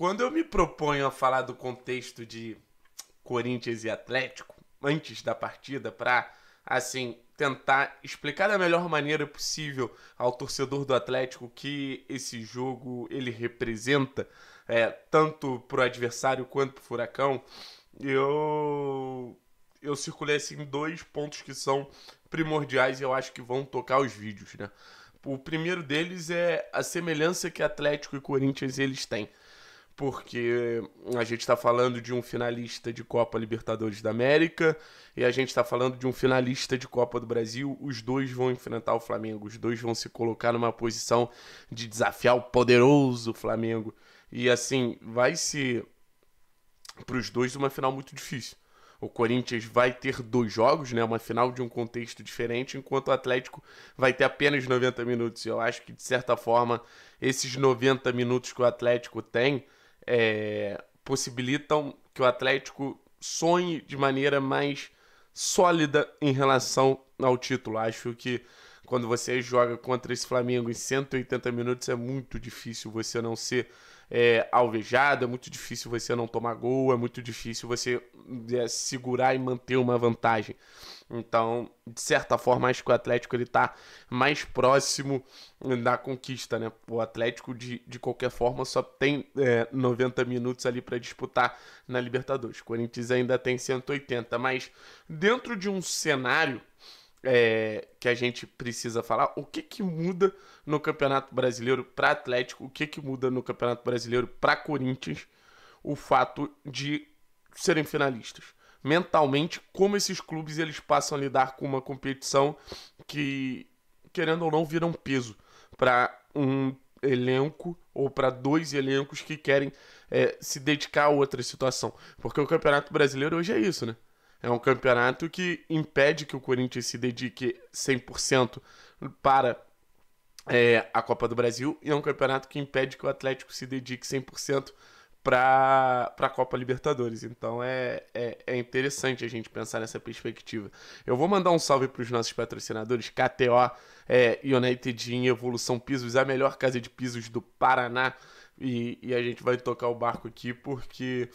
Quando eu me proponho a falar do contexto de Corinthians e Atlético, antes da partida, para, assim, tentar explicar da melhor maneira possível ao torcedor do Atlético que esse jogo ele representa, é, tanto para o adversário quanto para o Furacão, eu, eu circulei, assim, dois pontos que são primordiais e eu acho que vão tocar os vídeos, né? O primeiro deles é a semelhança que Atlético e Corinthians eles têm porque a gente está falando de um finalista de Copa Libertadores da América e a gente está falando de um finalista de Copa do Brasil. Os dois vão enfrentar o Flamengo, os dois vão se colocar numa posição de desafiar o poderoso Flamengo. E assim, vai ser para os dois uma final muito difícil. O Corinthians vai ter dois jogos, né? Uma final de um contexto diferente, enquanto o Atlético vai ter apenas 90 minutos. E eu acho que, de certa forma, esses 90 minutos que o Atlético tem é, possibilitam que o Atlético sonhe de maneira mais sólida em relação ao título. Acho que quando você joga contra esse Flamengo em 180 minutos é muito difícil você não ser é, alvejado, é muito difícil você não tomar gol, é muito difícil você é, segurar e manter uma vantagem. Então, de certa forma, acho que o Atlético ele tá mais próximo da conquista, né? O Atlético, de, de qualquer forma, só tem é, 90 minutos ali para disputar na Libertadores. O Corinthians ainda tem 180, mas dentro de um cenário é, que a gente precisa falar, o que, que muda no Campeonato Brasileiro para Atlético, o que, que muda no Campeonato Brasileiro para Corinthians, o fato de serem finalistas mentalmente como esses clubes eles passam a lidar com uma competição que, querendo ou não, vira um peso para um elenco ou para dois elencos que querem é, se dedicar a outra situação. Porque o Campeonato Brasileiro hoje é isso, né? É um campeonato que impede que o Corinthians se dedique 100% para é, a Copa do Brasil e é um campeonato que impede que o Atlético se dedique 100% para a Copa Libertadores. Então é, é, é, interessante a gente pensar nessa perspectiva. Eu vou mandar um salve para os nossos patrocinadores, KTO, é, United em Evolução Pisos, a melhor casa de pisos do Paraná. E, e a gente vai tocar o barco aqui porque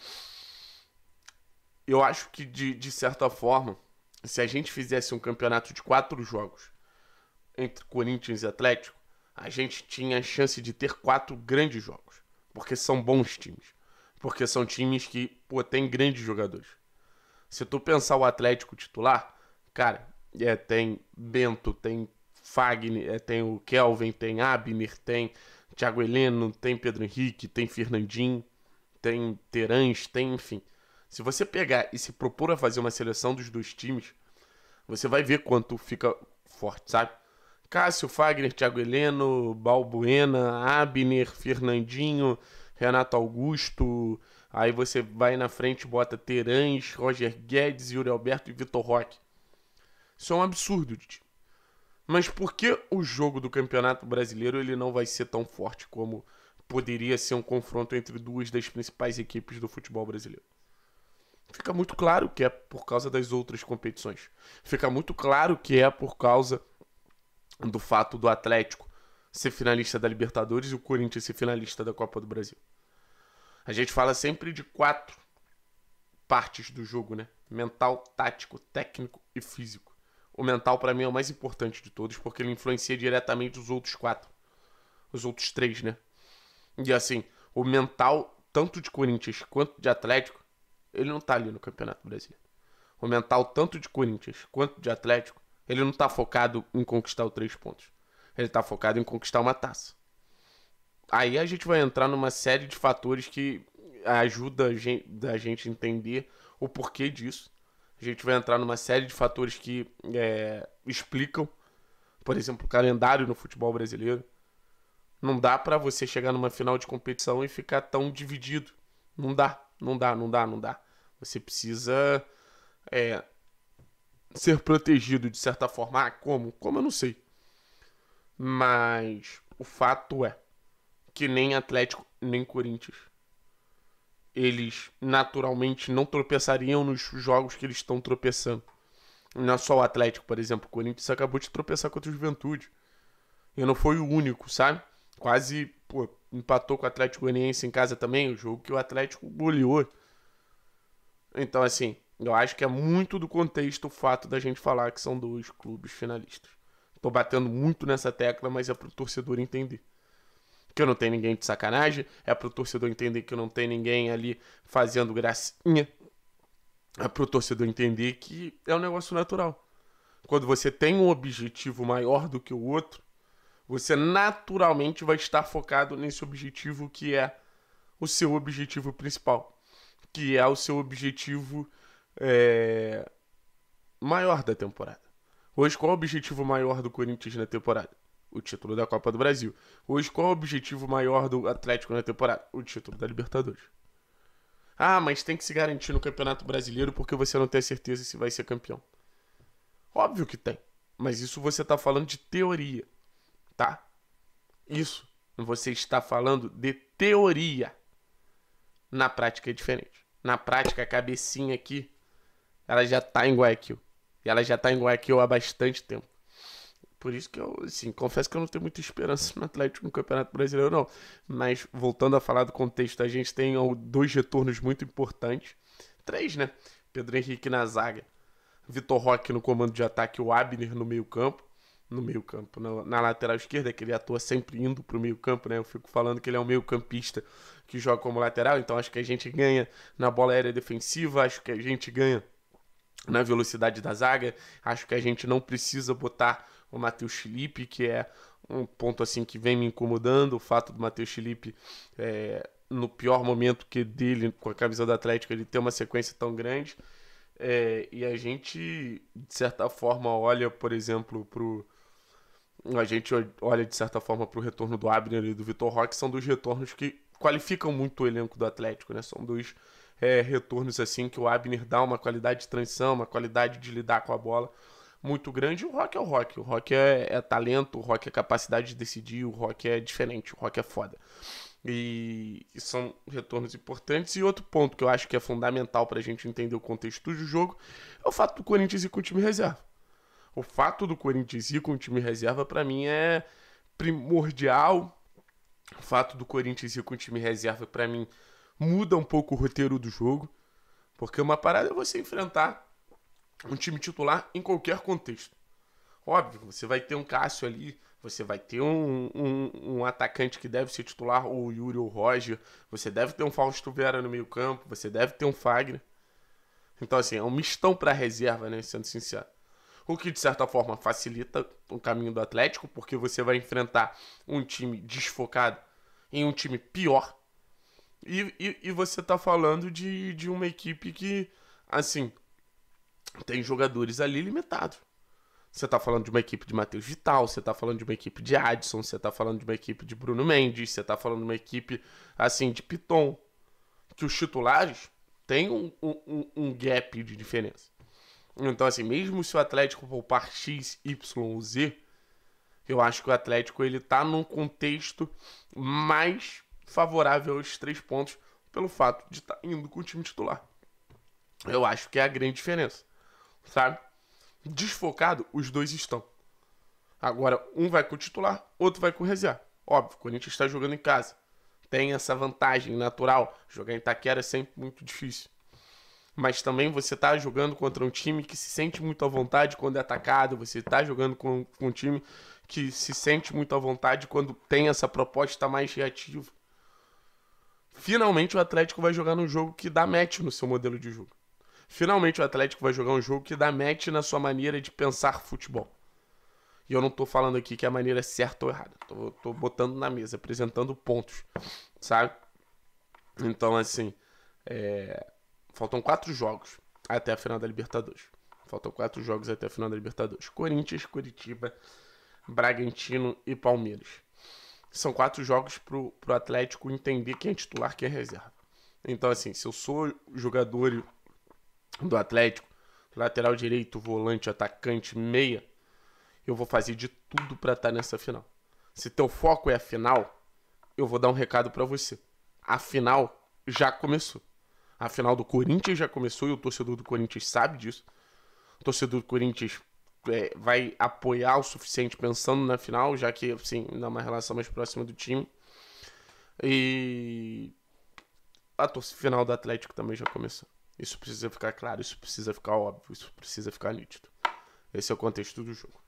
eu acho que, de, de certa forma, se a gente fizesse um campeonato de quatro jogos entre Corinthians e Atlético, a gente tinha a chance de ter quatro grandes jogos, porque são bons times. Porque são times que, pô, tem grandes jogadores. Se tu pensar o Atlético titular, cara, é, tem Bento, tem Fagner, é, tem o Kelvin, tem Abner, tem Thiago Heleno, tem Pedro Henrique, tem Fernandinho, tem Terãs, tem, enfim. Se você pegar e se propor a fazer uma seleção dos dois times, você vai ver quanto fica forte, sabe? Cássio, Fagner, Thiago Heleno, Balbuena, Abner, Fernandinho, Renato Augusto, aí você vai na frente bota Terãs, Roger Guedes, Yuri Alberto e Vitor Roque. Isso é um absurdo, Didi. Mas por que o jogo do Campeonato Brasileiro ele não vai ser tão forte como poderia ser um confronto entre duas das principais equipes do futebol brasileiro? Fica muito claro que é por causa das outras competições. Fica muito claro que é por causa do fato do Atlético ser finalista da Libertadores e o Corinthians ser finalista da Copa do Brasil. A gente fala sempre de quatro partes do jogo, né? Mental, tático, técnico e físico. O mental para mim é o mais importante de todos porque ele influencia diretamente os outros quatro, os outros três, né? E assim, o mental tanto de Corinthians quanto de Atlético, ele não tá ali no Campeonato Brasileiro. O mental tanto de Corinthians quanto de Atlético, ele não tá focado em conquistar os três pontos ele está focado em conquistar uma taça. Aí a gente vai entrar numa série de fatores que ajuda a gente, a gente entender o porquê disso. A gente vai entrar numa série de fatores que é, explicam, por exemplo, o calendário no futebol brasileiro. Não dá para você chegar numa final de competição e ficar tão dividido. Não dá, não dá, não dá, não dá. Você precisa é, ser protegido de certa forma. Ah, como? Como eu não sei. Mas o fato é que nem Atlético nem Corinthians eles naturalmente não tropeçariam nos jogos que eles estão tropeçando. Não é só o Atlético, por exemplo. O Corinthians acabou de tropeçar contra o Juventude. E não foi o único, sabe? Quase pô, empatou com o Atlético Goianiense em casa também, o jogo que o Atlético goleou. Então, assim, eu acho que é muito do contexto o fato da gente falar que são dois clubes finalistas. Tô batendo muito nessa tecla, mas é pro torcedor entender. Que eu não tenho ninguém de sacanagem, é pro torcedor entender que eu não tenho ninguém ali fazendo gracinha. É pro torcedor entender que é um negócio natural. Quando você tem um objetivo maior do que o outro, você naturalmente vai estar focado nesse objetivo que é o seu objetivo principal, que é o seu objetivo é, maior da temporada. Hoje, qual é o objetivo maior do Corinthians na temporada? O título da Copa do Brasil. Hoje, qual é o objetivo maior do Atlético na temporada? O título da Libertadores. Ah, mas tem que se garantir no Campeonato Brasileiro porque você não tem certeza se vai ser campeão. Óbvio que tem. Mas isso você está falando de teoria, tá? Isso. Você está falando de teoria. Na prática é diferente. Na prática, a cabecinha aqui, ela já está em Guayaquil. E ela já tá em Guayaquil há bastante tempo. Por isso que eu, assim, confesso que eu não tenho muita esperança no Atlético no Campeonato Brasileiro, não. Mas, voltando a falar do contexto, a gente tem dois retornos muito importantes. Três, né? Pedro Henrique na zaga, Vitor Roque no comando de ataque, o Abner no meio-campo. No meio-campo, na, na, lateral esquerda, que ele atua sempre indo pro meio-campo, né? Eu fico falando que ele é um meio-campista que joga como lateral, então acho que a gente ganha na bola aérea defensiva, acho que a gente ganha na velocidade da zaga. Acho que a gente não precisa botar o Matheus Felipe, que é um ponto assim que vem me incomodando, o fato do Matheus Felipe é, no pior momento que dele com a camisa do Atlético ele ter uma sequência tão grande. É, e a gente, de certa forma, olha, por exemplo, pro. A gente olha, de certa forma, para o retorno do Abner e do Vitor Roque, são dos retornos que qualificam muito o elenco do Atlético, né? São dois é, retornos assim que o Abner dá uma qualidade de transição, uma qualidade de lidar com a bola muito grande. O rock é o rock. O rock é, é talento, o rock é capacidade de decidir, o rock é diferente, o rock é foda. E, e, são retornos importantes. E outro ponto que eu acho que é fundamental para a gente entender o contexto do jogo é o fato do Corinthians ir com o time reserva. O fato do Corinthians ir com o time reserva, para mim, é primordial. O fato do Corinthians ir com o time reserva, para mim, muda um pouco o roteiro do jogo, porque uma parada é você enfrentar um time titular em qualquer contexto. Óbvio, você vai ter um Cássio ali, você vai ter um, um, um atacante que deve ser titular, ou o Yuri ou o Roger, você deve ter um Fausto Vera no meio campo, você deve ter um Fagner. Então, assim, é um mistão para reserva, né? Sendo sincero. O que, de certa forma, facilita o caminho do Atlético, porque você vai enfrentar um time desfocado em um time pior e, e, e você tá falando de, de uma equipe que, assim, tem jogadores ali limitados. Você tá falando de uma equipe de Matheus Vital, você tá falando de uma equipe de Adson, você tá falando de uma equipe de Bruno Mendes, você tá falando de uma equipe, assim, de Piton. Que os titulares têm um, um, um gap de diferença. Então, assim, mesmo se o Atlético poupar X, Y, Z, eu acho que o Atlético ele tá num contexto mais favorável aos três pontos pelo fato de estar tá indo com o time titular. Eu acho que é a grande diferença, sabe? Desfocado, os dois estão. Agora, um vai com o titular, outro vai com o reserva. Óbvio, o Corinthians está jogando em casa. Tem essa vantagem natural. Jogar em Itaquera é sempre muito difícil. Mas também você está jogando contra um time que se sente muito à vontade quando é atacado. Você está jogando com, com um time que se sente muito à vontade quando tem essa proposta mais reativa. Finalmente o Atlético vai jogar num jogo que dá match no seu modelo de jogo. Finalmente o Atlético vai jogar um jogo que dá match na sua maneira de pensar futebol. E eu não tô falando aqui que a maneira é certa ou errada. Tô, tô botando na mesa, apresentando pontos, sabe? Então, assim, é... faltam quatro jogos até a final da Libertadores. Faltam quatro jogos até a final da Libertadores: Corinthians, Curitiba, Bragantino e Palmeiras são quatro jogos pro, pro Atlético entender quem é titular, quem é reserva. Então, assim, se eu sou jogador do Atlético, lateral direito, volante, atacante, meia, eu vou fazer de tudo para estar tá nessa final. Se teu foco é a final, eu vou dar um recado para você. A final já começou. A final do Corinthians já começou e o torcedor do Corinthians sabe disso. O torcedor do Corinthians é, vai apoiar o suficiente pensando na final, já que, assim, ainda é uma relação mais próxima do time. E a torcida final do Atlético também já começou. Isso precisa ficar claro, isso precisa ficar óbvio, isso precisa ficar nítido. Esse é o contexto do jogo.